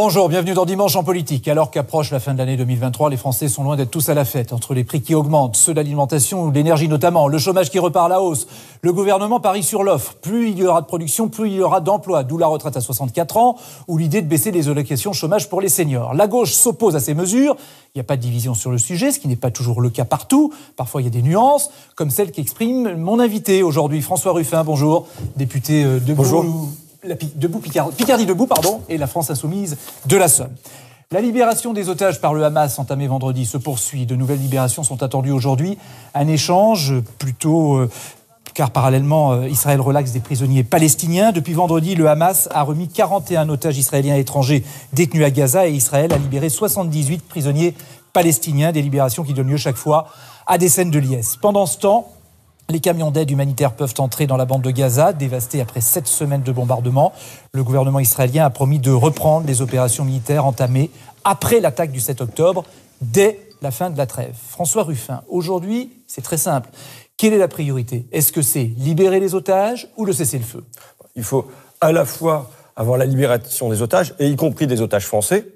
Bonjour, bienvenue dans Dimanche en politique. Alors qu'approche la fin de l'année 2023, les Français sont loin d'être tous à la fête. Entre les prix qui augmentent, ceux de l'alimentation ou de l'énergie notamment, le chômage qui repart à la hausse, le gouvernement parie sur l'offre. Plus il y aura de production, plus il y aura d'emplois, d'où la retraite à 64 ans ou l'idée de baisser les allocations chômage pour les seniors. La gauche s'oppose à ces mesures. Il n'y a pas de division sur le sujet, ce qui n'est pas toujours le cas partout. Parfois, il y a des nuances, comme celle qu'exprime mon invité aujourd'hui, François Ruffin. Bonjour, député euh, de Bonjour la, Picardie, debout, pardon, et la France insoumise de la Somme. La libération des otages par le Hamas entamée vendredi se poursuit. De nouvelles libérations sont attendues aujourd'hui. Un échange plutôt euh, car parallèlement, euh, Israël relaxe des prisonniers palestiniens. Depuis vendredi, le Hamas a remis 41 otages israéliens étrangers détenus à Gaza et Israël a libéré 78 prisonniers palestiniens, des libérations qui donnent lieu chaque fois à des scènes de liesse. Pendant ce temps, les camions d'aide humanitaire peuvent entrer dans la bande de Gaza, dévastée après sept semaines de bombardements. Le gouvernement israélien a promis de reprendre les opérations militaires entamées après l'attaque du 7 octobre, dès la fin de la trêve. François Ruffin, aujourd'hui, c'est très simple. Quelle est la priorité Est-ce que c'est libérer les otages ou le cessez-le-feu Il faut à la fois avoir la libération des otages, et y compris des otages français,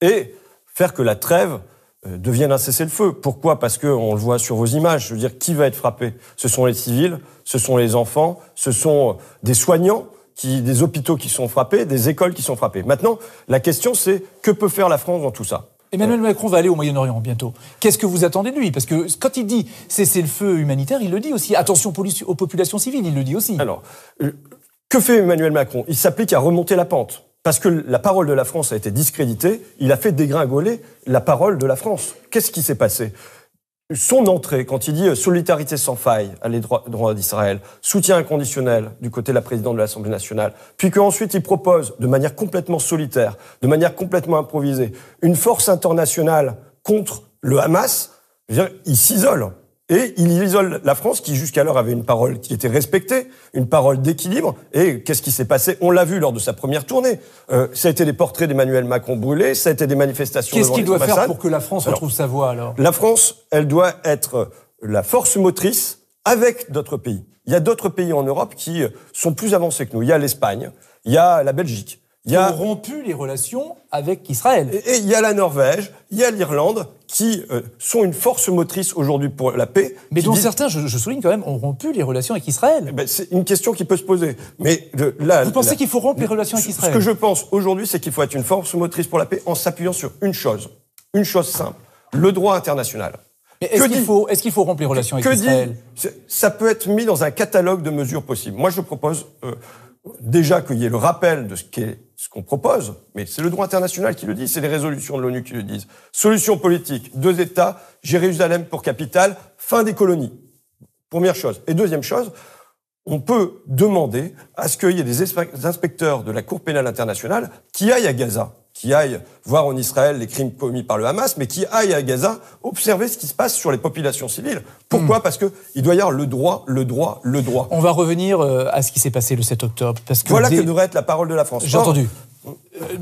et faire que la trêve euh, deviennent un cessez-le-feu. Pourquoi Parce que on le voit sur vos images. Je veux dire, qui va être frappé Ce sont les civils, ce sont les enfants, ce sont euh, des soignants, qui, des hôpitaux qui sont frappés, des écoles qui sont frappées. Maintenant, la question c'est que peut faire la France dans tout ça Emmanuel euh, Macron va aller au Moyen-Orient bientôt. Qu'est-ce que vous attendez de lui Parce que quand il dit cessez-le-feu humanitaire, il le dit aussi. Attention aux populations civiles, il le dit aussi. Alors, que fait Emmanuel Macron Il s'applique à remonter la pente parce que la parole de la France a été discréditée, il a fait dégringoler la parole de la France. Qu'est-ce qui s'est passé son entrée, quand il dit euh, solidarité sans faille à les droits, d'Israël, soutien inconditionnel du côté de la présidente de l'Assemblée nationale, puis qu'ensuite il propose, de manière complètement solitaire, de manière complètement improvisée, une force internationale contre le Hamas, il s'isole. Et il isole la France, qui jusqu'alors avait une parole qui était respectée, une parole d'équilibre. Et qu'est-ce qui s'est passé On l'a vu lors de sa première tournée. Euh, ça a été des portraits d'Emmanuel Macron brûlés, ça a été des manifestations. Qu'est-ce qu'il doit faire pour que la France retrouve sa voix, alors La France, elle doit être la force motrice avec d'autres pays. Il y a d'autres pays en Europe qui euh, sont plus avancés que nous. Il y a l'Espagne, il y a la Belgique, qui ont rompu les relations avec Israël. Et il y a la Norvège, il y a l'Irlande, qui euh, sont une force motrice aujourd'hui pour la paix. Mais dont certains, je, souligne quand même, ont rompu les relations avec Israël. Eh ben, c'est une question qui peut se poser. Mais Vous pensez qu'il faut rompre les relations avec Israël Ce que je pense aujourd'hui, c'est qu'il faut être une force motrice pour la paix en s'appuyant sur une chose. Une chose simple. Le droit international. est-ce qu'il faut, est faut rompre les relations avec Israël Ça peut être mis dans un catalogue de mesures possibles. Moi, je propose... Euh, déjà qu'il y ait le rappel de ce qu'est ce qu'on propose, mais c'est le droit international qui le dit, c'est les résolutions de l'ONU qui le disent. Solution politique, deux États, Jérusalem pour capitale, fin des colonies. Première chose. Et deuxième chose, on peut demander à ce qu'il y ait des inspecteurs de la Cour pénale internationale qui aillent à Gaza qui aille voir en Israël les crimes commis par le Hamas, mais qui aille à Gaza observer ce qui se passe sur les populations civiles. Pourquoi hmm. Parce qu'il doit y avoir le droit, le droit, le droit. On va revenir euh, à ce qui s'est passé le 7 octobre. voilà que devrait être la parole de la France. J'ai entendu. Euh,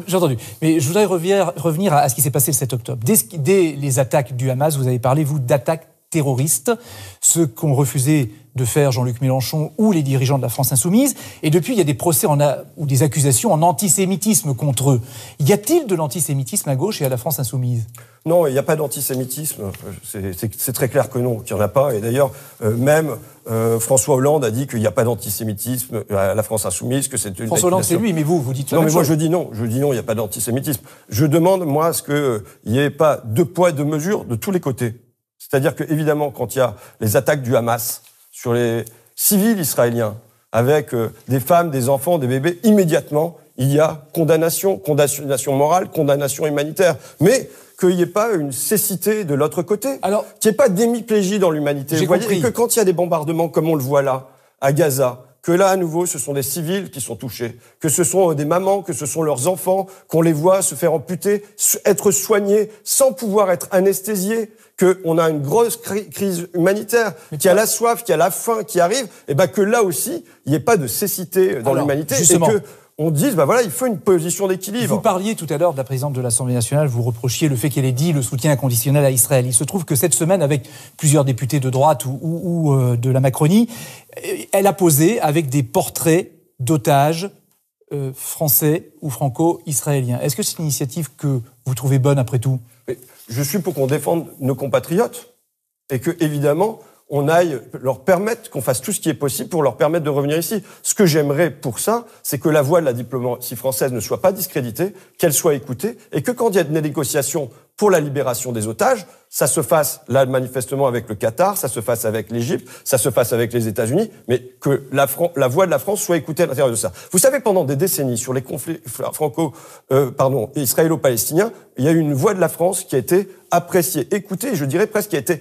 j'ai entendu. Mais je voudrais revenir, à, ce qui s'est passé le 7 octobre. Dès, les attaques du Hamas, vous avez parlé, vous, d'attaques terroristes. Ce ont refusé de faire Jean-Luc Mélenchon ou les dirigeants de la France insoumise. Et depuis, il y a des procès en ou des accusations en antisémitisme contre eux. Y a-t-il de l'antisémitisme à gauche et à la France insoumise non, il n'y a pas d'antisémitisme. C'est très clair que non, qu'il n'y en a pas. Et d'ailleurs, euh, même euh, François Hollande a dit qu'il n'y a pas d'antisémitisme à la France insoumise, que c'est une. François Hollande, c'est lui, mais vous, vous dites. Non, mais moi, je dis non. Je dis non, il n'y a pas d'antisémitisme. Je demande, moi, à ce qu'il n'y euh, ait pas deux poids, deux mesures de tous les côtés. C'est-à-dire que, évidemment, quand il y a les attaques du Hamas, sur les civils israéliens, avec euh, des femmes, des enfants, des bébés, immédiatement, il y a condamnation, condamnation morale, condamnation humanitaire. Mais qu'il n'y ait pas une cécité de l'autre côté, qu'il n'y ait pas d'hémiplégie dans l'humanité. Vous que quand il y a des bombardements comme on le voit là, à Gaza, que là, à nouveau, ce sont des civils qui sont touchés, que ce sont euh, des mamans, que ce sont leurs enfants, qu'on les voit se faire amputer, être soignés sans pouvoir être anesthésiés, qu'on a une grosse crise humanitaire, qui a la soif, qui a la faim qui arrive, et eh ben que là aussi, il n'y ait pas de cécité euh, dans l'humanité, et que on dit, bah voilà, il faut une position d'équilibre. Vous parliez tout à l'heure de la présidente de l'Assemblée nationale, vous reprochiez le fait qu'elle ait dit le soutien inconditionnel à Israël. Il se trouve que cette semaine, avec plusieurs députés de droite ou, euh, de la Macronie, euh, elle a posé avec des portraits d'otages euh, français ou franco-israéliens. Est-ce que c'est une initiative que vous trouvez bonne après tout Je suis pour qu'on défende nos compatriotes et que, évidemment, on aille leur permettre, qu'on fasse tout ce qui est possible pour leur permettre de revenir ici. Ce que j'aimerais pour ça, c'est que la voix de la diplomatie française ne soit pas discréditée, qu'elle soit écoutée, et que quand il y a des négociations pour la libération des otages, ça se fasse là manifestement avec le Qatar, ça se fasse avec l'Égypte, ça se fasse avec les États-Unis, mais que la, voix de la France soit écoutée à l'intérieur de ça. Vous savez, pendant des décennies, sur les conflits franco, euh, pardon, israélo-palestiniens, il y a eu une voix de la France qui a été appréciée, écoutée, je dirais presque qui a été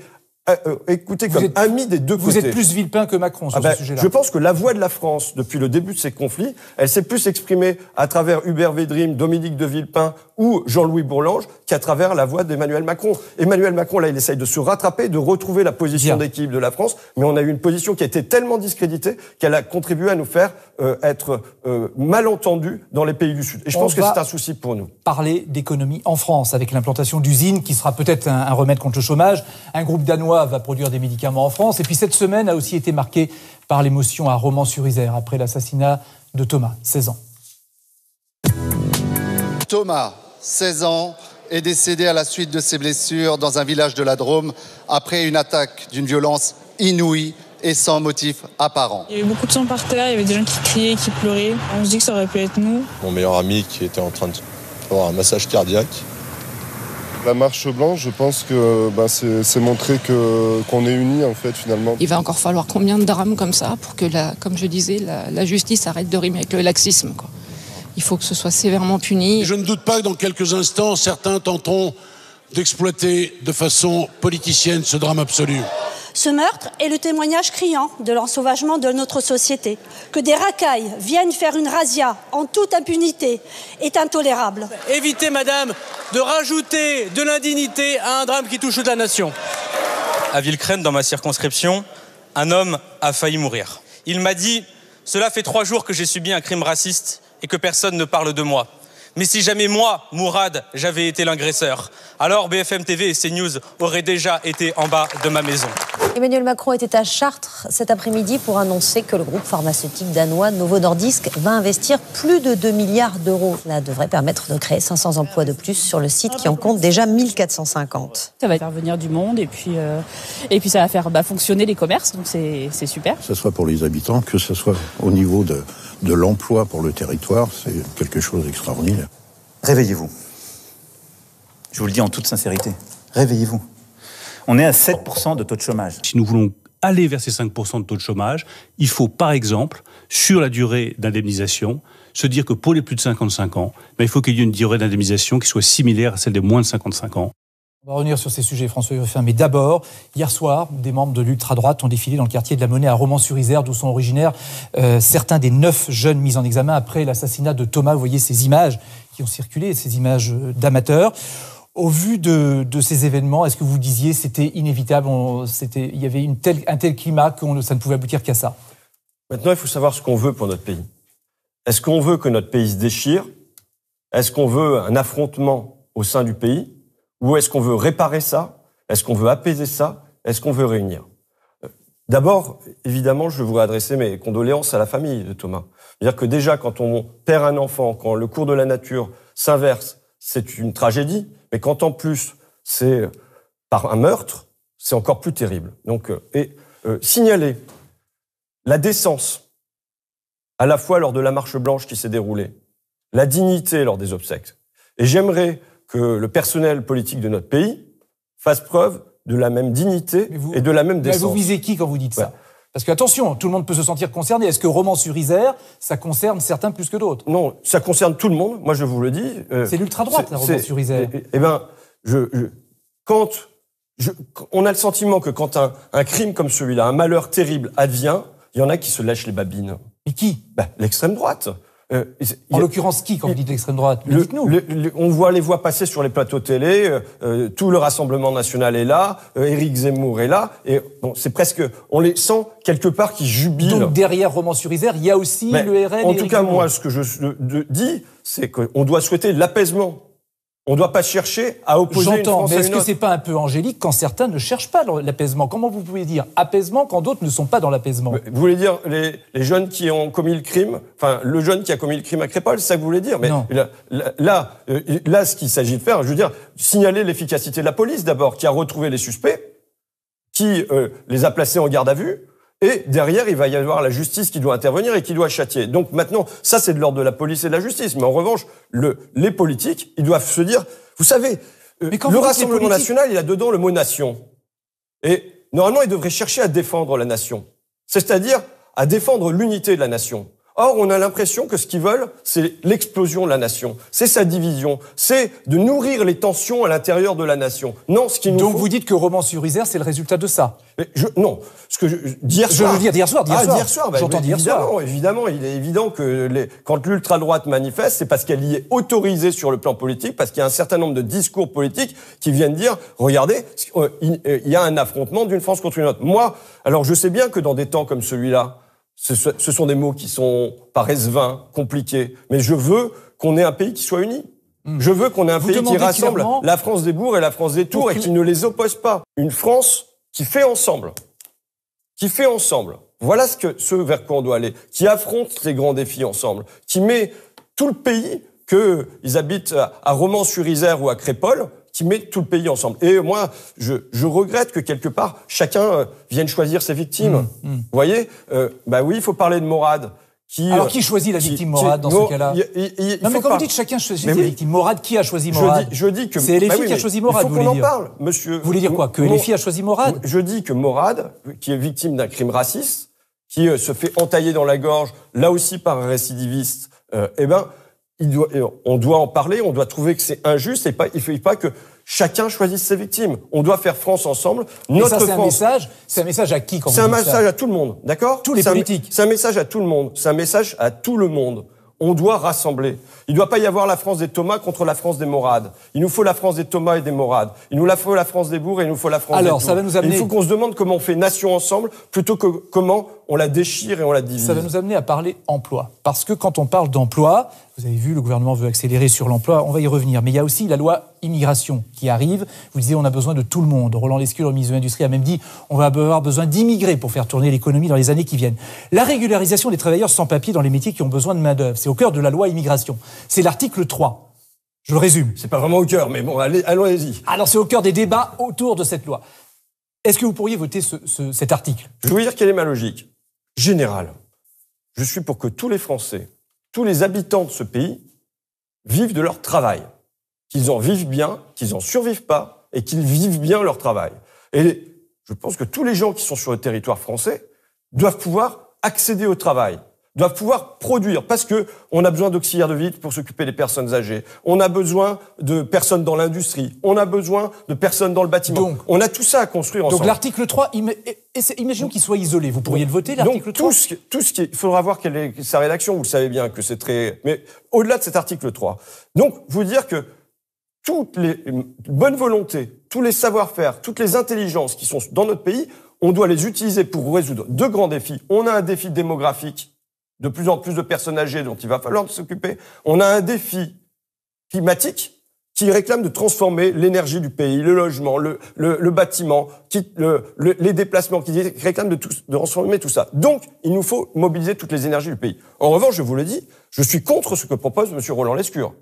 euh, euh, écoutez comme ami des deux vous côtés. Vous êtes plus Villepin que Macron sur ah ben, ce sujet-là. Je pense que la voix de la France, depuis le début de ces conflits, elle s'est plus exprimée à travers Hubert Védrine, Dominique de Villepin ou Jean-Louis Bourlange qu'à travers la voix d'Emmanuel Macron. Emmanuel Macron, là, il essaye de se rattraper, de retrouver la position d'équipe de la France, mais on a eu une position qui a été tellement discréditée qu'elle a contribué à nous faire euh, être euh, dans les pays du Sud. Et je pense que c'est un souci pour nous. Parler d'économie en France, avec l'implantation d'usines qui sera peut-être un remède contre le chômage, un groupe danois va produire des médicaments en France. Et puis cette semaine a aussi été marquée par l'émotion à Romans-sur-Isère après l'assassinat de Thomas, 16 ans. Thomas, 16 ans, est décédé à la suite de ses blessures dans un village de la Drôme après une attaque d'une violence inouïe et sans motif apparent. Il y avait beaucoup de sang par terre, il y avait des gens qui criaient, qui pleuraient. On se dit que ça aurait pu être nous. Mon meilleur ami qui était en train de avoir un massage cardiaque la marche blanche, je pense que bah, c'est montrer qu'on est unis en fait finalement. Il va encore falloir combien de drames comme ça pour que comme je disais, la, justice arrête de rimer avec le laxisme. Il faut que ce soit sévèrement puni. Je ne doute pas que dans quelques instants, certains tenteront d'exploiter de façon politicienne ce drame absolu. Ce meurtre est le témoignage criant de l'ensauvagement de notre société. Que des racailles viennent faire une razzia en toute impunité est intolérable. Évitez, madame, de rajouter de l'indignité à un drame qui touche toute la nation. À Villecrène, dans ma circonscription, un homme a failli mourir. Il m'a dit Cela fait trois jours que j'ai subi un crime raciste et que personne ne parle de moi. Mais si jamais moi, Mourad, j'avais été l'agresseur, alors BFM TV et CNews auraient déjà été en bas de ma maison. Emmanuel Macron était à Chartres cet après-midi pour annoncer que le groupe pharmaceutique danois Novo Nordisk va investir plus de 2 milliards d'euros. Cela devrait permettre de créer 500 emplois de plus sur le site qui en compte déjà 1450. Ça va faire venir du monde et puis, euh, et puis ça va faire bah, fonctionner les commerces, donc c'est super. Que ce soit pour les habitants, que ce soit au niveau de l'emploi pour le territoire, c'est quelque chose d'extraordinaire. Réveillez-vous. Je vous le dis en toute sincérité, réveillez-vous. On est à 7% de taux de chômage. Si nous voulons aller vers ces 5% de taux de chômage, il faut par exemple, sur la durée d'indemnisation, se dire que pour les plus de 55 ans, ben, il faut qu'il y ait une durée d'indemnisation qui soit similaire à celle des moins de 55 ans. On va revenir sur ces sujets, François Ruffin. Mais d'abord, hier soir, des membres de l'ultra-droite ont défilé dans le quartier de la Monnaie à Romans-sur-Isère, d'où sont originaires euh, certains des neuf jeunes mis en examen après l'assassinat de Thomas. Vous voyez ces images qui ont circulé, ces images euh, d'amateurs. Au vu de, ces événements, est-ce que vous disiez c'était inévitable Il y avait un tel climat que ça ne pouvait aboutir qu'à ça Maintenant, il faut savoir ce qu'on veut pour notre pays. Est-ce qu'on veut que notre pays se déchire Est-ce qu'on veut un affrontement au sein du pays Ou est-ce qu'on veut réparer ça Est-ce qu'on veut apaiser ça Est-ce qu'on veut réunir euh, D'abord, évidemment, je voudrais adresser mes condoléances à la famille de Thomas. C'est-à-dire que déjà, quand on perd un enfant, quand le cours de la nature s'inverse, c'est une tragédie, et quand en plus c'est par un meurtre, c'est encore plus terrible. Donc, euh, et euh, signaler la décence, à la fois lors de la marche blanche qui s'est déroulée, la dignité lors des obsèques. Et j'aimerais que le personnel politique de notre pays fasse preuve de la même dignité et de la même décence. Vous visez qui quand vous dites ça parce que attention, tout le monde peut se sentir concerné. Est-ce que Roman sur isère ça concerne certains plus que d'autres Non, ça concerne tout le monde. Moi, je vous le dis. Euh, c'est l'ultra-droite, la sur isère Eh, eh bien, je, quand on a le sentiment que quand un, crime comme celui-là, un malheur terrible advient, il y en a qui se lâchent les babines. Et qui bah, L'extrême droite. Euh, en l'occurrence, qui, quand vous dites l'extrême droite nous on voit les voix passer sur les plateaux télé, euh, euh, tout le Rassemblement national est là, Éric Zemmour est là, et bon, c'est presque. On les sent quelque part qui jubilent. Donc derrière Roman sur Isère, il y a aussi le RN. En tout cas, moi, ce que je dis, c'est qu'on doit souhaiter l'apaisement on ne doit pas chercher à opposer une France mais est-ce que c'est pas un peu angélique quand certains ne cherchent pas l'apaisement Comment vous pouvez dire apaisement quand d'autres ne sont pas dans l'apaisement Vous voulez dire les, jeunes qui ont commis le crime, enfin le jeune qui a commis le crime à Crépol, ça que vous voulez dire Mais non. Là, euh, là, ce qu'il s'agit de faire, je veux dire, signaler l'efficacité de la police d'abord, qui a retrouvé les suspects, qui euh, les a placés en garde à vue, et derrière, il va y avoir la justice qui doit intervenir et qui doit châtier. Donc maintenant, ça c'est de l'ordre de la police et de la justice. Mais en revanche, le, les politiques, ils doivent se dire, vous savez, euh, le Rassemblement national, il a dedans le mot nation. Et normalement, il devrait chercher à défendre la nation. C'est-à-dire à défendre l'unité de la nation. Or, on a l'impression que ce qu'ils veulent, c'est l'explosion de la nation, c'est sa division, c'est de nourrir les tensions à l'intérieur de la nation. Non, ce qui nous Donc vous dites que Roman sur c'est le résultat de ça je, Non, ce que je, d'hier soir. Je veux dire d'hier soir, ah, soir. soir bah, J'entends dire soir. Évidemment, il est évident que les, quand l'ultra-droite manifeste, c'est parce qu'elle y est autorisée sur le plan politique, parce qu'il y a un certain nombre de discours politiques qui viennent dire, regardez, euh, euh, il y a un affrontement d'une France contre une autre. Moi, alors je sais bien que dans des temps comme celui-là, ce, sont des mots qui sont paraissent vains, compliqués, mais je veux qu'on ait un pays qui soit uni. Hmm. Je veux qu'on ait un pays qui rassemble la France des bourgs et la France des tours et qui ne les oppose pas. Une France qui fait ensemble, qui fait ensemble. Voilà ce que ce vers quoi on doit aller, qui affronte ces grands défis ensemble, qui met tout le pays qu'ils habitent à Romans-sur-Isère ou à Crépole qui met tout le pays ensemble. Et moi, je, je regrette que quelque part, chacun euh, vienne choisir ses victimes. Mm, mm. Vous voyez euh, Bah oui, il faut parler de Morad. Qui, Alors euh, qui choisit la victime Morad, dans ce cas-là Non mais comme vous dites, chacun choisit la victimes, victime morade. Qui a choisi Morad je dis, je dis que c'est LFI bah qui a choisi morade. Il faut qu'on en parle, monsieur. Vous voulez dire quoi Que mon, LFI a choisi Morad ?– Je dis que Morad, qui est victime d'un crime raciste, qui euh, se fait entailler dans la gorge, là aussi par un récidiviste, euh, eh ben doit, on doit en parler, on doit trouver que c'est injuste et pas, il ne faut pas que chacun choisisse ses victimes. On doit faire France ensemble. Notre ça, c'est un message. C'est un message à qui quand C'est un message à tout le monde, d'accord Tous les politiques. C'est un message à tout le monde. C'est un message à tout le monde. On doit rassembler. Il ne doit pas y avoir la France des Thomas contre la France des Morades. Il nous faut la France des Thomas et des Morades. Il nous la faut la France des Bourgs et il nous faut la France Alors, des ça va nous amener... Il faut qu'on se demande comment on fait nation ensemble plutôt que comment on la déchire et on la divise. Ça va nous amener à parler emploi. Parce que quand on parle d'emploi, vous avez vu, le gouvernement veut accélérer sur l'emploi, on va y revenir. Mais il y a aussi la loi immigration qui arrive. Vous disiez, on a besoin de tout le monde. Roland Lescure, ministre de l'Industrie, a même dit, on va avoir besoin d'immigrés pour faire tourner l'économie dans les années qui viennent. La régularisation des travailleurs sans papier dans les métiers qui ont besoin de main-d'œuvre, c'est au cœur de la loi immigration. C'est l'article 3. Je le résume. C'est pas vraiment au cœur, mais bon, allez, allons-y. Alors, c'est au cœur des débats autour de cette loi. Est-ce que vous pourriez voter cet article Je vais vous dire quelle est ma logique. Générale, je suis pour que tous les Français tous les habitants de ce pays vivent de leur travail. Qu'ils en vivent bien, qu'ils en survivent pas, et qu'ils vivent bien leur travail. Et je pense que tous les gens qui sont sur le territoire français doivent pouvoir accéder au travail doivent pouvoir produire parce que on a besoin d'auxiliaires de vie pour s'occuper des personnes âgées. On a besoin de personnes dans l'industrie. On a besoin de personnes dans le bâtiment. Donc, on a tout ça à construire ensemble. Donc l'article 3, imaginez imaginons qu'il soit isolé. Vous pourriez le voter, l'article 3 tout ce, tout ce qui faudra voir quelle est sa rédaction. Vous le savez bien que c'est très... Mais au-delà de cet article 3. Donc, vous dire que toutes les bonnes volontés, tous les savoir-faire, toutes les intelligences qui sont dans notre pays, on doit les utiliser pour résoudre deux grands défis. On a un défi démographique de plus en plus de personnes âgées dont il va falloir s'occuper. On a un défi climatique qui réclame de transformer l'énergie du pays, le logement, le, bâtiment, les déplacements, qui réclament de, transformer tout ça. Donc, il nous faut mobiliser toutes les énergies du pays. En revanche, je vous le dis, je suis contre ce que propose M. Roland Lescure.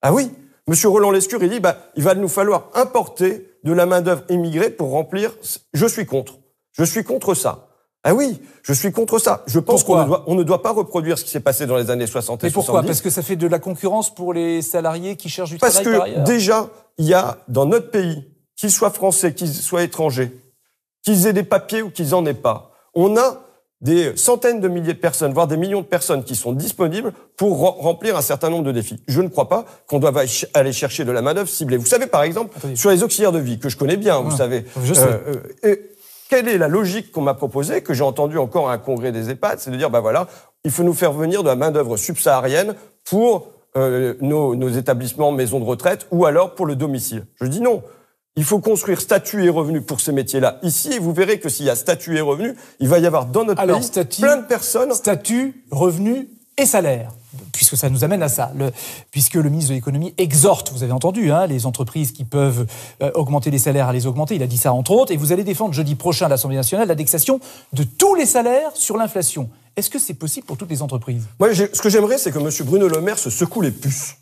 Ah oui, M. Roland Lescure, il dit, bah, il va nous falloir importer de la main-d'œuvre immigrée pour remplir. Je suis contre. Je suis contre ça. Ah oui, je suis contre ça. Je pense qu'on ne, doit, pas reproduire ce qui s'est passé dans les années 60 et Mais pourquoi Parce que ça fait de la concurrence pour les salariés qui cherchent du travail. Parce que déjà, il y a dans notre pays, qu'ils soient français, qu'ils soient étrangers, qu'ils aient des papiers ou qu'ils en aient pas, on a des centaines de milliers de personnes, voire des millions de personnes qui sont disponibles pour remplir un certain nombre de défis. Je ne crois pas qu'on doive aller chercher de la main-d'œuvre ciblée. Vous savez, par exemple, sur les auxiliaires de vie, que je connais bien, vous ah, savez, euh, euh, quelle est la logique qu'on m'a proposée, que j'ai entendue encore à un congrès des EHPAD, c'est de dire, ben voilà, il faut nous faire venir de la main-d'œuvre subsaharienne pour euh, nos, établissements maisons de retraite ou alors pour le domicile. Je dis non. Il faut construire statut et revenu pour ces métiers-là ici, vous verrez que s'il y a statut et revenu, il va y avoir dans notre pays plein de personnes. Statut, revenu, et salaires puisque ça nous amène à ça, puisque le ministre de l'économie exhorte, vous avez entendu, hein, les entreprises qui peuvent euh, augmenter les salaires à les augmenter, il a dit ça entre autres, et vous allez défendre jeudi prochain à l'Assemblée nationale l'indexation de tous les salaires sur l'inflation. Est-ce que c'est possible pour toutes les entreprises ce que j'aimerais, c'est que M. Bruno Le Maire se secoue les puces.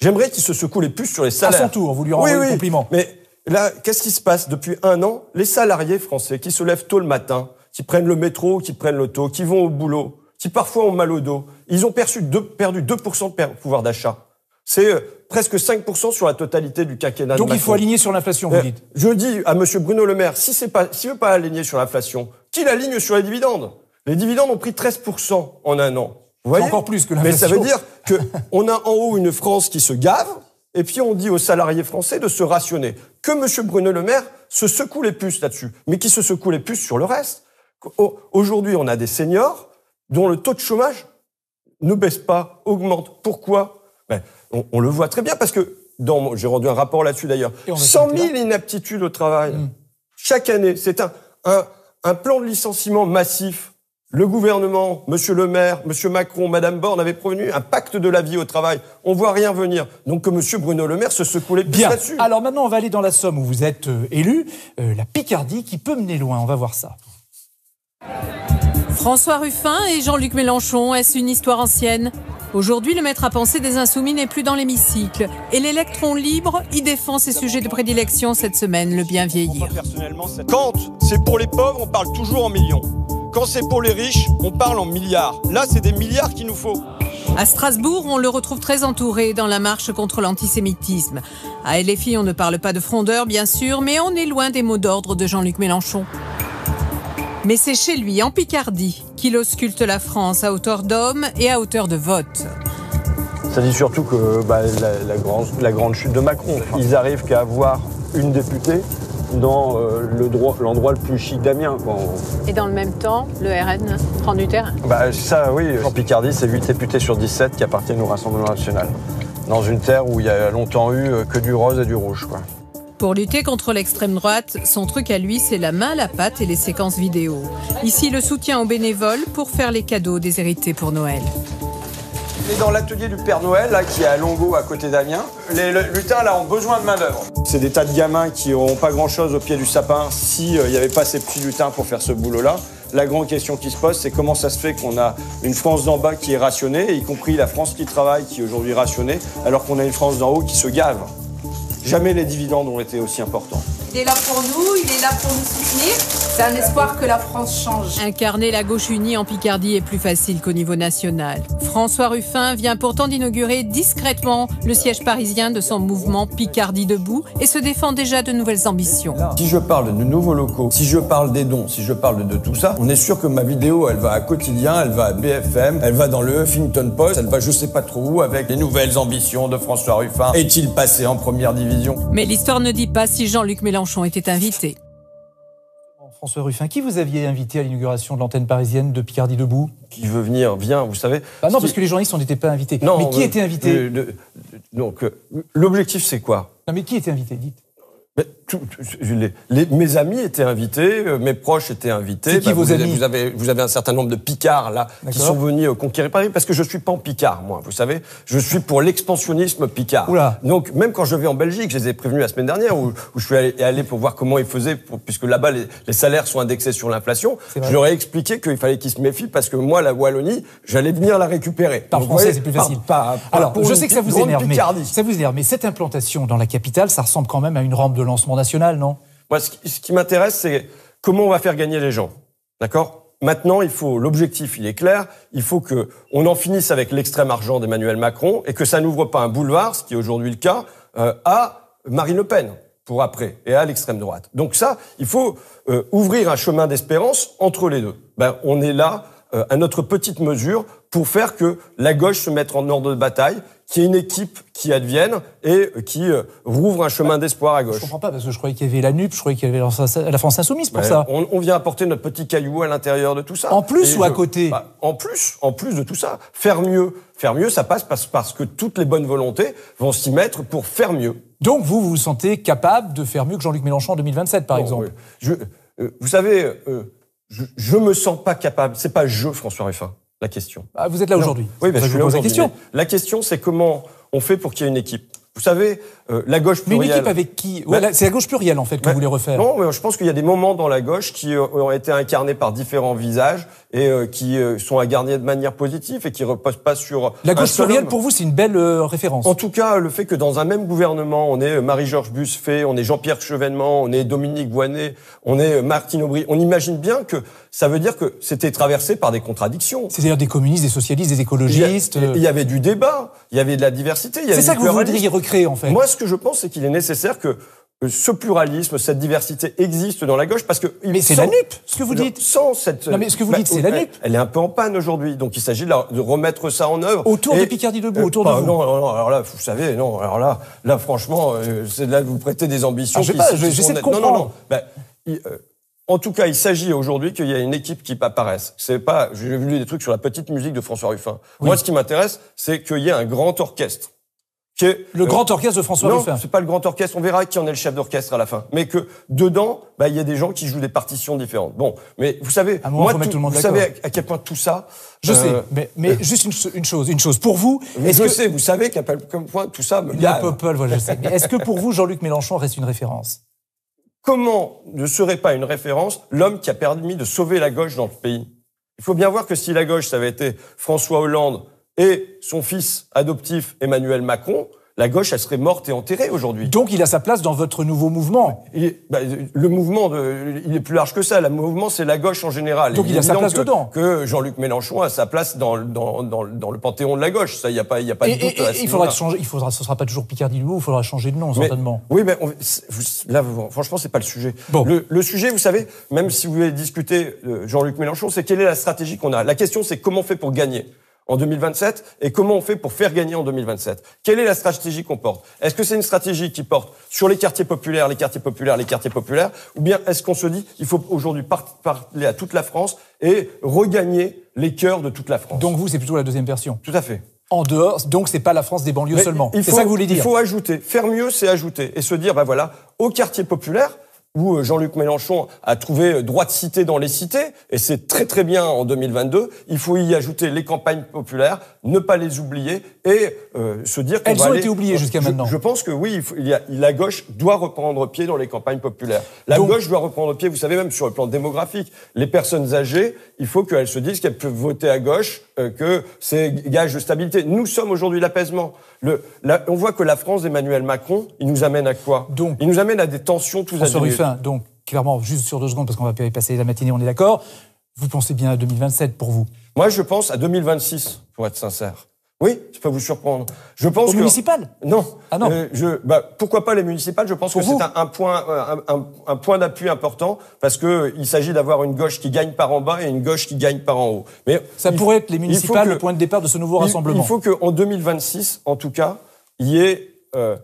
J'aimerais qu'il se secoue les puces sur les salaires. À son tour, vous lui rendez oui, compliment. Mais là, qu'est-ce qui se passe depuis un an Les salariés français qui se lèvent tôt le matin, qui prennent le métro, qui prennent l'auto, qui vont au boulot, qui parfois ont mal au dos, ils ont perçu perdu 2% de pouvoir d'achat. C'est euh, presque 5% sur la totalité du quinquennat. Donc il faut aligner sur l'inflation, vous euh, dites. Je dis à Monsieur Bruno Le Maire, si c'est pas, s'il veut pas aligner sur l'inflation, qu'il aligne sur les dividendes. Les dividendes ont pris 13% en un an. Vous voyez Encore plus que l'inflation. Mais ça veut dire que on a en haut une France qui se gave, et puis on dit aux salariés français de se rationner. Que Monsieur Bruno Le Maire se secoue les puces là-dessus, mais qui se secoue les puces sur le reste. Aujourd'hui, on a des seniors dont le taux de chômage ne baisse pas, augmente. Pourquoi ben, on, le voit très bien parce que j'ai rendu un rapport là-dessus d'ailleurs. 100 000 inaptitudes au travail mmh. chaque année. C'est un, plan de licenciement massif. Le gouvernement, Monsieur le maire, Monsieur Macron, Madame Borne avaient prévenu un pacte de la vie au travail. On voit rien venir. Donc que Monsieur Bruno Le Maire se secoue Bien. là-dessus. Alors maintenant, on va aller dans la Somme où vous êtes euh, élu, euh, la Picardie qui peut mener loin. On va voir ça. François Ruffin et Jean-Luc Mélenchon, est-ce une histoire ancienne Aujourd'hui, le maître à penser des Insoumis n'est plus dans l'hémicycle. Et l'électron libre y défend ses sujets de prédilection cette semaine, le bien vieillir. Quand c'est pour les pauvres, on parle toujours en millions. Quand c'est pour les riches, on parle en milliards. Là, c'est des milliards qu'il nous faut. À Strasbourg, on le retrouve très entouré dans la marche contre l'antisémitisme. À LFI, on ne parle pas de frondeur, bien sûr, mais on est loin des mots d'ordre de Jean-Luc Mélenchon. Mais c'est chez lui, en Picardie, qu'il ausculte la France à hauteur d'hommes et à hauteur de vote. Ça dit surtout que bah, la, grande, chute de Macron, ils arrivent qu'à avoir une députée dans euh, l'endroit le, plus chic d'Amiens. Et dans le même temps, le RN prend du terrain bah, Ça, oui. En Picardie, c'est 8 députés sur 17 qui appartiennent au Rassemblement national. Dans une terre où il y a longtemps eu euh, que du rose et du rouge. Quoi. Pour lutter contre l'extrême droite, son truc à lui, c'est la main la patte et les séquences vidéo. Ici, le soutien aux bénévoles pour faire les cadeaux des hérités pour Noël. On est dans l'atelier du Père Noël, là, qui est à Longo, à côté d'Amiens. Les lutins, là, ont besoin de main-d'œuvre. C'est des tas de gamins qui n'auront pas grand-chose au pied du sapin s'il euh, n'y avait pas ces petits lutins pour faire ce boulot-là. La grande question qui se pose, c'est comment ça se fait qu'on a une France d'en bas qui est rationnée, y compris la France qui travaille, qui est aujourd'hui rationnée, alors qu'on a une France d'en haut qui se gave. Jamais les dividendes ont été aussi importants. Il est là pour nous, il est là pour nous soutenir. C'est un espoir que la France change. Incarner la gauche unie en Picardie est plus facile qu'au niveau national. François Ruffin vient pourtant d'inaugurer discrètement le siège parisien de son mouvement Picardie debout et se défend déjà de nouvelles ambitions. Si je parle de nouveaux locaux, si je parle des dons, si je parle de tout ça, on est sûr que ma vidéo, elle va à Quotidien, elle va à BFM, elle va dans le Huffington Post, elle va je sais pas trop où avec les nouvelles ambitions de François Ruffin. Est-il passé en première division Mais l'histoire ne dit pas si Jean-Luc Mélenchon était invité. François Ruffin, qui vous aviez invité à l'inauguration de l'antenne parisienne de Picardie Debout Qui veut venir, Viens, vous savez. Ah non, parce que les journalistes n'étaient pas invités. Non, mais qui euh, était invité Donc, euh, l'objectif, c'est quoi Non, mais qui était invité Dites les, mes amis étaient invités, euh, mes proches étaient invités. Qui bah, vos vous, amis vous avez, vous avez un certain nombre de Picards là qui sont venus euh, conquérir Paris parce que je suis pas en Picard moi, vous savez, je suis pour l'expansionnisme Picard. Donc même quand je vais en Belgique, je les ai prévenus la semaine dernière où, je suis allé, pour voir comment ils faisaient puisque là-bas les, salaires sont indexés sur l'inflation. Je leur ai expliqué qu'il fallait qu'ils se méfient parce que moi la Wallonie, j'allais venir la récupérer. Par français, c'est plus facile. Par, Alors je sais que ça vous énerve, ça vous énerve, mais cette implantation dans la capitale, ça ressemble quand même à une rampe de lancement National, non Moi, ce qui, m'intéresse, c'est comment on va faire gagner les gens. D'accord Maintenant, il faut l'objectif, il est clair. Il faut que on en finisse avec l'extrême argent d'Emmanuel Macron et que ça n'ouvre pas un boulevard, ce qui est aujourd'hui le cas, euh, à Marine Le Pen pour après et à l'extrême droite. Donc ça, il faut euh, ouvrir un chemin d'espérance entre les deux. Ben, on est là euh, à notre petite mesure pour faire que la gauche se mette en ordre de bataille, qu'il y ait une équipe qui advienne et qui euh, rouvre un chemin d'espoir à gauche. Je ne comprends pas, parce que je croyais qu'il y avait la NUP, je croyais qu'il y avait la France Insoumise pour ça. On, vient apporter notre petit caillou à l'intérieur de tout ça. En plus ou à côté bah, En plus, en plus de tout ça. Faire mieux. Faire mieux, ça passe parce, que toutes les bonnes volontés vont s'y mettre pour faire mieux. Donc vous, vous vous sentez capable de faire mieux que Jean-Luc Mélenchon en 2027, par exemple je, euh, Vous savez, euh, je, ne me sens pas capable. C'est pas je, François Ruffin la question. Ah, vous êtes là aujourd'hui. Oui, je La question, la question c'est comment on fait pour qu'il y ait une équipe. Vous savez, euh, la gauche plurielle. Mais une équipe avec qui C'est la gauche plurielle en fait que vous voulez refaire. Non, mais je pense qu'il y a des moments dans la gauche qui euh, ont été incarnés par différents visages et euh, qui sont à garder de manière positive et qui reposent pas sur. La gauche plurielle pour vous, c'est une belle référence. En tout cas, le fait que dans un même gouvernement, on est Marie-Georges Buffet, on est Jean-Pierre Chevènement, on est Dominique Voynet, on est Martine Aubry, on imagine bien que ça veut dire que c'était traversé par des contradictions. C'est-à-dire des communistes, des socialistes, des écologistes. Euh. Il y, avait du débat, il y avait de la diversité. C'est ça que vous voudriez recréer en fait. Moi, ce que je pense, c'est qu'il est nécessaire que euh, ce pluralisme, cette diversité existe dans la gauche parce que mais c'est la nupe, ce que vous dites. Sans cette non mais ce que vous bah, dites, c'est la nupe Elle est un peu en panne aujourd'hui, donc il s'agit de, remettre ça en œuvre. Autour et, de Picardie debout, euh, autour bah, de vous. Non, non, non, alors là, vous savez, non, alors là, là, franchement, c'est là vous prêtez des ambitions. Ah, je sais pas, j'essaie de comprendre. Non, non, bah, non. En tout cas, il s'agit aujourd'hui qu'il y a une équipe qui apparaisse. C'est pas, j'ai vu des trucs sur la petite musique de François Ruffin. Moi, ce qui m'intéresse, c'est qu'il y ait un grand orchestre. le euh, grand orchestre de François Ruffin. Non, c'est pas le grand orchestre. On verra qui en est le chef d'orchestre à la fin. Mais que dedans, bah, il y a des gens qui jouent des partitions différentes. Bon, mais vous savez, à moi, tout, le monde vous savez à quel point tout ça. Je euh, sais, mais, mais euh, juste une, chose, une chose. Pour vous, est-ce que sais, vous savez qu'à quel point tout ça. il y a voilà, je sais. Mais est-ce que pour vous, Jean-Luc Mélenchon reste une référence Comment ne serait pas une référence l'homme qui a permis de sauver la gauche dans le pays Il faut bien voir que si la gauche, ça avait été François Hollande et son fils adoptif Emmanuel Macron, la gauche, elle serait morte et enterrée aujourd'hui. Donc il a sa place dans votre nouveau mouvement. et bah, le mouvement, il est plus large que ça. Le mouvement, c'est la gauche en général. Donc il, a sa place que, dedans. Que Jean-Luc Mélenchon a sa place dans, dans, le panthéon de la gauche. Ça, il n'y a pas, il a pas de doute. il faudra changer. Il faudra, ce sera pas toujours Picardie Il faudra changer de nom certainement. Oui, mais là, franchement, n'est pas le sujet. Le, sujet, vous savez, même si vous voulez discuter euh, Jean-Luc Mélenchon, c'est quelle est la stratégie qu'on a. La question, c'est comment on fait pour gagner en 2027 et comment on fait pour faire gagner en 2027. Quelle est la stratégie qu'on porte Est-ce que c'est une stratégie qui porte sur les quartiers populaires, les quartiers populaires, les quartiers populaires Ou bien est-ce qu'on se dit il faut aujourd'hui parler à toute la France et regagner les cœurs de toute la France Donc vous, c'est plutôt la deuxième version Tout à fait. En dehors, donc c'est pas la France des banlieues seulement. vous voulez Il faut ajouter. Faire mieux, c'est ajouter. Et se dire, ben voilà, au quartier populaire, où euh, Jean-Luc Mélenchon a trouvé euh, droit de cité dans les cités, et c'est très très bien en 2022. Il faut y ajouter les campagnes populaires, ne pas les oublier et euh, se dire qu'elles ont été oubliées jusqu'à maintenant. Je, pense que oui, il, il la gauche doit reprendre pied dans les campagnes populaires. La gauche doit reprendre pied. Vous savez même sur le plan démographique, les personnes âgées, il faut qu'elles se disent qu'elles peuvent voter à gauche, que c'est gage de stabilité. Nous sommes aujourd'hui l'apaisement. Le, on voit que la France d'Emmanuel Macron, il nous amène à quoi Donc, Il nous amène à des tensions tous azimuts. Donc, clairement, juste sur deux secondes, parce qu'on va y passer la matinée, on est d'accord. Vous pensez bien à 2027 pour vous Moi, je pense à 2026, pour être sincère. Oui, ça peut vous surprendre. Je pense Aux municipales Non. Ah non. Euh, je, bah, pourquoi pas les municipales Je pense que c'est un, point, un, point d'appui important parce que il s'agit d'avoir une gauche qui gagne par en bas et une gauche qui gagne par en haut. Mais ça pourrait être les municipales le point de départ de ce nouveau rassemblement. Il faut qu'en 2026, en tout cas, il y ait euh,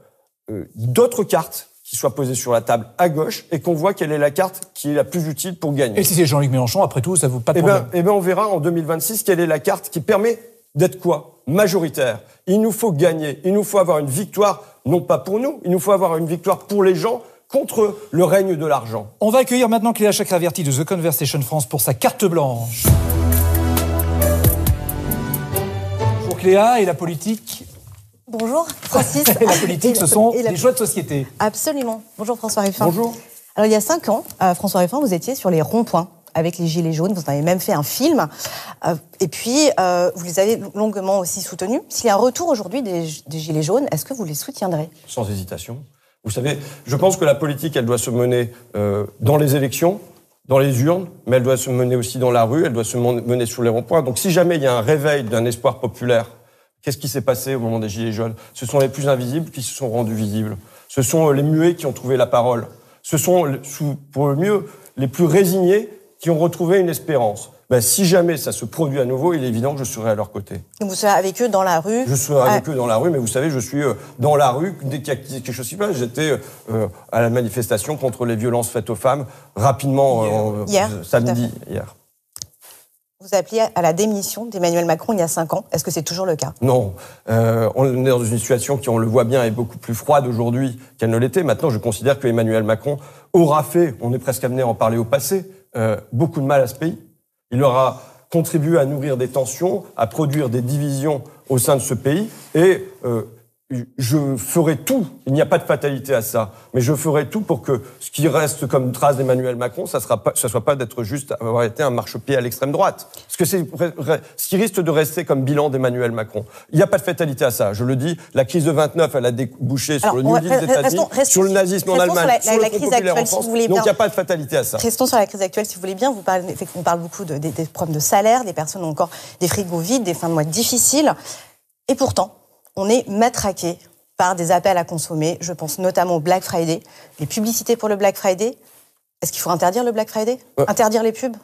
euh, d'autres cartes qui soit posée sur la table à gauche et qu'on voit quelle est la carte qui est la plus utile pour gagner. Et si c'est Jean-Luc Mélenchon, après tout, ça vaut pas de et eh ben, problème. Eh ben, bien, on verra en 2026 quelle est la carte qui permet d'être quoi Majoritaire. Il nous faut gagner. Il nous faut avoir une victoire, non pas pour nous, il nous faut avoir une victoire pour les gens contre le règne de l'argent. On va accueillir maintenant Cléa Chakraverti de The Conversation France pour sa carte blanche. Pour Cléa et la politique Bonjour Francis. la politique, ce sont les choix de société. Absolument. Bonjour François Ruffin. Bonjour. Alors il y a cinq ans, euh, François Ruffin, vous étiez sur les ronds-points avec les Gilets jaunes, vous en avez même fait un film. Euh, et puis, euh, vous les avez longuement aussi soutenus. S'il y a un retour aujourd'hui des, des, Gilets jaunes, est-ce que vous les soutiendrez Sans hésitation. Vous savez, je pense que la politique, elle doit se mener dans les élections, dans les urnes, mais elle doit se mener aussi dans la rue, elle doit se mener sur les ronds-points. Donc si jamais il y a un réveil d'un espoir populaire Qu'est-ce qui s'est passé au moment des Gilets jaunes Ce sont les plus invisibles qui se sont rendus visibles. Ce sont euh, les muets qui ont trouvé la parole. Ce sont, pour le mieux, les plus résignés qui ont retrouvé une espérance. Ben, si jamais ça se produit à nouveau, il est évident que je serai à leur côté. Vous serez avec eux dans la rue Je serai avec ah. eux dans la rue, mais vous savez, je suis euh, dans la rue dès qu'il y a quelque chose qui passe. J'étais euh, à la manifestation contre les violences faites aux femmes rapidement samedi, hier. Vous appelez à la démission d'Emmanuel Macron il y a cinq ans. Est-ce que c'est toujours le cas Non. Euh, on est dans une situation qui, on le voit bien, est beaucoup plus froide aujourd'hui qu'elle ne l'était. Maintenant, je considère que Emmanuel Macron aura fait, on est presque amené à en parler au passé, euh, beaucoup de mal à ce pays. Il aura contribué à nourrir des tensions, à produire des divisions au sein de ce pays. Et euh, je ferai tout, il n'y a pas de fatalité à ça, mais je ferai tout pour que ce qui reste comme trace d'Emmanuel Macron, ça ne soit pas d'être juste avoir été un marchepied à l'extrême droite. que c'est ce qui risque de rester comme bilan d'Emmanuel Macron. Il n'y a pas de fatalité à ça, je le dis. La crise de 29, elle a débouché sur le sur le nazisme en Allemagne, sur, la, crise actuelle, Donc il n'y a pas de fatalité à ça. Restons sur la crise actuelle, si vous voulez bien. Vous parlez, on parle beaucoup de, des problèmes de salaire, des personnes ont encore des frigos vides, des fins de mois difficiles, et pourtant on est matraqué par des appels à consommer. Je pense notamment au Black Friday, les publicités pour le Black Friday. Est-ce qu'il faut interdire le Black Friday euh. Interdire les pubs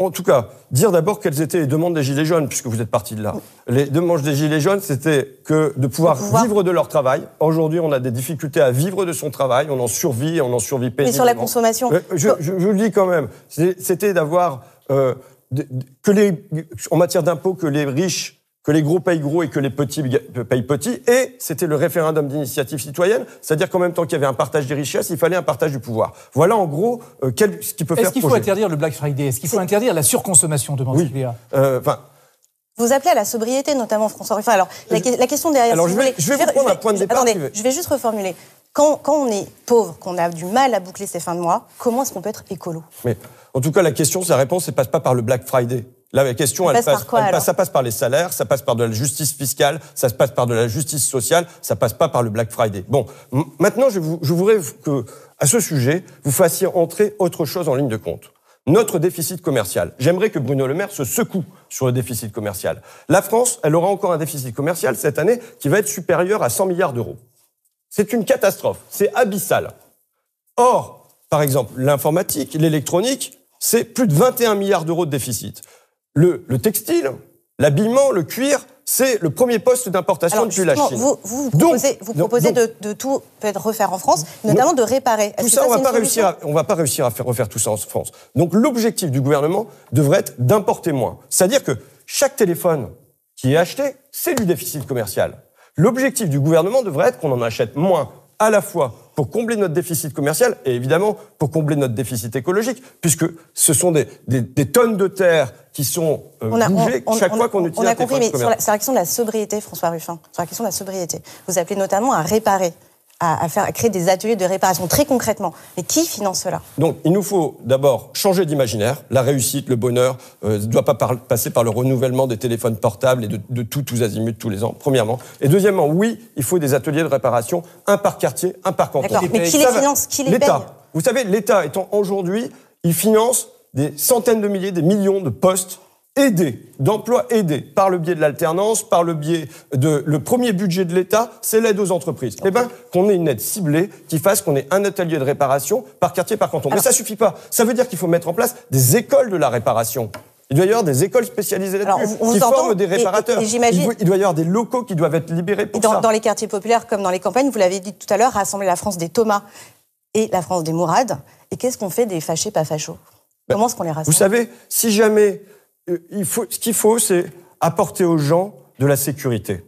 en tout cas, dire d'abord quelles étaient les demandes des Gilets jaunes, puisque vous êtes parti de là. Mm. Les demandes des Gilets jaunes, c'était que de pouvoir, vivre de leur travail. Aujourd'hui, on a des difficultés à vivre de son travail, on en survit, on en survit péniblement. Mais sur la consommation euh, Je, vous le dis quand même, c'était d'avoir... Euh, que les, en matière d'impôts, que les riches que les gros payent gros et que les petits euh, payent petits. Et c'était le référendum d'initiative citoyenne, c'est-à-dire qu'en même temps qu'il y avait un partage des richesses, il fallait un partage du pouvoir. Voilà en gros euh, ce qui peut faire. Est-ce qu'il faut interdire le Black Friday Est-ce qu'il faut interdire la surconsommation de oui. Euh, vous appelez à la sobriété, notamment François Ruffin. Alors, la, question derrière. Alors, je, vais, je vais prendre un point de départ. je vais juste reformuler. Quand, on est pauvre, qu'on a du mal à boucler ses fins de mois, comment est-ce qu'on peut être écolo Mais, En tout cas, la question, sa réponse, ne passe pas par le Black Friday. La question, ça elle, passe, ça passe par les salaires, ça passe par de la justice fiscale, ça se passe par de la justice sociale, ça passe pas par le Black Friday. Bon, maintenant, je, vous, je voudrais que, à ce sujet, vous fassiez entrer autre chose en ligne de compte notre déficit commercial. J'aimerais que Bruno Le Maire se secoue sur le déficit commercial. La France, elle aura encore un déficit commercial cette année qui va être supérieur à 100 milliards d'euros. C'est une catastrophe, c'est abyssal. Or, par exemple, l'informatique, l'électronique, c'est plus de 21 milliards d'euros de déficit le, textile, l'habillement, le cuir, c'est le premier poste d'importation depuis la Chine. Vous, proposez, de, tout peut-être refaire en France, notamment de réparer. Tout ça, on ne va, va pas réussir à faire refaire tout ça en France. Donc l'objectif du gouvernement devrait être d'importer moins. C'est-à-dire que chaque téléphone qui est acheté, c'est du déficit commercial. L'objectif du gouvernement devrait être qu'on en achète moins à la fois pour combler notre déficit commercial et évidemment pour combler notre déficit écologique, puisque ce sont des, tonnes de terre qui sont euh, bougées chaque fois qu'on utilise. On a compris, mais la, sur la, question de la sobriété, François Ruffin, sur la question de la sobriété, vous appelez notamment à réparer à, créer des ateliers de réparation très concrètement. Mais qui finance cela Donc il nous faut d'abord changer d'imaginaire. La réussite, le bonheur ne euh, doit pas passer par le renouvellement des téléphones portables et de, tout, tous azimuts tous les ans, premièrement. Et deuxièmement, oui, il faut des ateliers de réparation, un par quartier, un par canton. mais qui les finance Qui les paye Vous savez, l'État étant aujourd'hui, il finance des centaines de milliers, des millions de postes Aider, d'emplois aidés par le biais de l'alternance, par le biais de le premier budget de l'État, c'est l'aide aux entreprises. Eh ben, qu'on ait une aide ciblée qui fasse qu'on ait un atelier de réparation par quartier, par canton. Mais ça suffit pas. Ça veut dire qu'il faut mettre en place des écoles de la réparation. Il doit y avoir des écoles spécialisées là-dessus qui forment des réparateurs. il, doit y avoir des locaux qui doivent être libérés pour dans, ça. Dans les quartiers populaires comme dans les campagnes, vous l'avez dit tout à l'heure, rassembler la France des Thomas et la France des Mourades. Et qu'est-ce qu'on fait des fâchés pas fachos ben, Comment est-ce qu'on les rassemble Vous savez, si jamais il faut, ce qu'il faut, c'est apporter aux gens de la sécurité,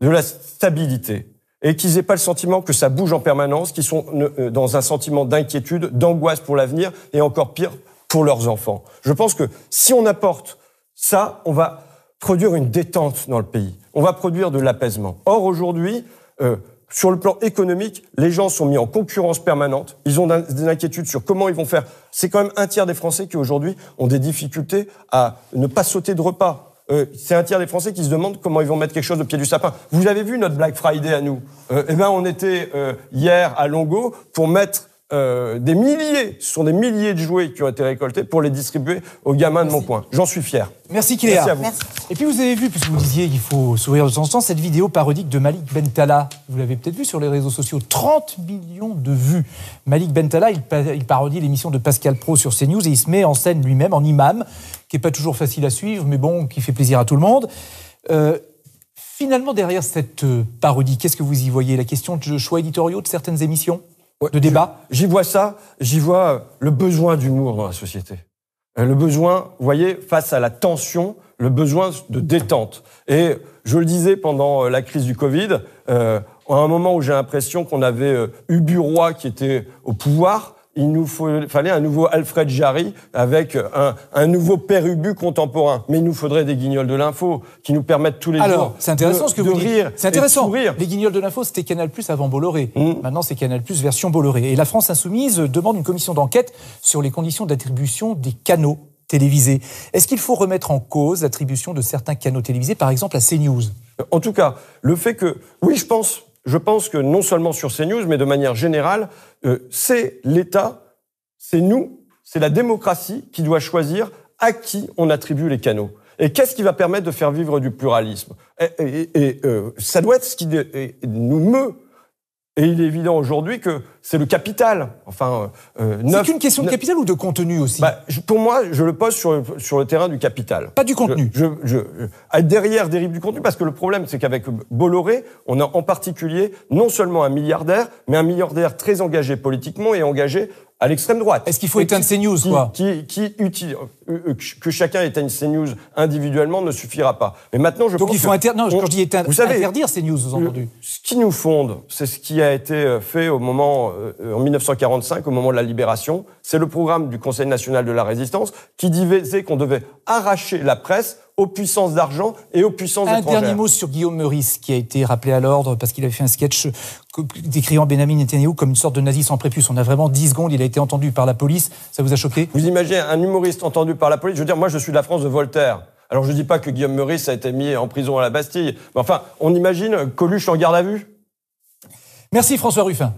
de la stabilité, et qu'ils aient pas le sentiment que ça bouge en permanence, qu'ils sont euh, dans un sentiment d'inquiétude, d'angoisse pour l'avenir, et encore pire, pour leurs enfants. Je pense que si on apporte ça, on va produire une détente dans le pays, on va produire de l'apaisement. Or, aujourd'hui, euh, sur le plan économique, les gens sont mis en concurrence permanente. Ils ont des inquiétudes sur comment ils vont faire. C'est quand même un tiers des Français qui aujourd'hui ont des difficultés à ne pas sauter de repas. Euh, c'est un tiers des Français qui se demandent comment ils vont mettre quelque chose au pied du sapin. Vous avez vu notre Black Friday à nous euh, Eh ben, on était euh, hier à Longo pour mettre euh, des milliers, ce sont des milliers de jouets qui ont été récoltés pour les distribuer aux gamins de mon point. J'en suis fier. Merci Kylian. Merci à vous. Et puis vous avez vu, puisque vous disiez qu'il faut sourire de temps en temps, cette vidéo parodique de Malik Bentala. Vous l'avez peut-être vu sur les réseaux sociaux. 30 millions de vues. Malik Bentala, il, parodie l'émission de Pascal Pro sur CNews et il se met en scène lui-même, en imam, qui n'est pas toujours facile à suivre, mais bon, qui fait plaisir à tout le monde. Euh, finalement, derrière cette euh, parodie, qu'est-ce que vous y voyez La question de choix éditoriaux de certaines émissions débat. J'y vois ça, j'y vois euh, le besoin d'humour dans la société. Euh, le besoin, vous voyez, face à la tension, le besoin de détente. Et je le disais pendant euh, la crise du Covid, à un moment où j'ai l'impression qu'on avait Hubu Roy qui était au pouvoir, il nous fallait un nouveau Alfred Jarry avec un, un, nouveau Pérubu contemporain. Mais il nous faudrait des guignols de l'info qui nous permettent tous les jours c'est intéressant de, ce que vous rire. C'est intéressant. Les guignols de l'info, c'était Canal Plus avant Bolloré. Hmm. Maintenant, c'est Canal Plus version Bolloré. Et la France insoumise demande une commission d'enquête sur les conditions d'attribution des canaux télévisés. Est-ce qu'il faut remettre en cause l'attribution de certains canaux télévisés, par exemple à CNews En tout cas, le fait que, oui, je pense, je pense que non seulement sur CNews, mais de manière générale, euh, c'est l'État, c'est nous, c'est la démocratie qui doit choisir à qui on attribue les canaux. Et qu'est-ce qui va permettre de faire vivre du pluralisme Et, euh, ça doit être ce qui nous meut et il est évident aujourd'hui que c'est le capital. Enfin, euh, euh, c'est qu'une question de capital ou de contenu aussi bah, Pour moi, je le pose sur, sur le terrain du capital. Pas du contenu. Je, je, derrière dérive du contenu, parce que le problème, c'est qu'avec Bolloré, on a en particulier non seulement un milliardaire, mais un milliardaire très engagé politiquement et engagé à l'extrême droite. Est-ce qu'il faut éteindre ces news, quoi euh, euh, Que chacun éteigne ces news individuellement ne suffira pas. Mais maintenant, je Donc pense faut que quand je dis éteindre, vous savez, interdire ces news, vous entendu Ce qui nous fonde, c'est ce qui a été euh, fait au moment, en 1945, au moment de la libération. C'est le programme du Conseil national de la résistance qui disait qu'on devait arracher la presse aux puissances d'argent et aux puissances Un dernier mot sur Guillaume Meurice, qui a été rappelé à l'ordre parce qu'il avait fait un sketch décriant Benjamin Netanyahu comme une sorte de nazi sans prépuce. On a vraiment 10 secondes, il a été entendu par la police. Ça vous a choqué Vous imaginez un humoriste entendu par la police Je veux dire, moi, je suis de la France de Voltaire. Alors, je ne dis pas que Guillaume Meurice a été mis en prison à la Bastille. Mais enfin, on imagine Coluche en garde à vue Merci François Ruffin.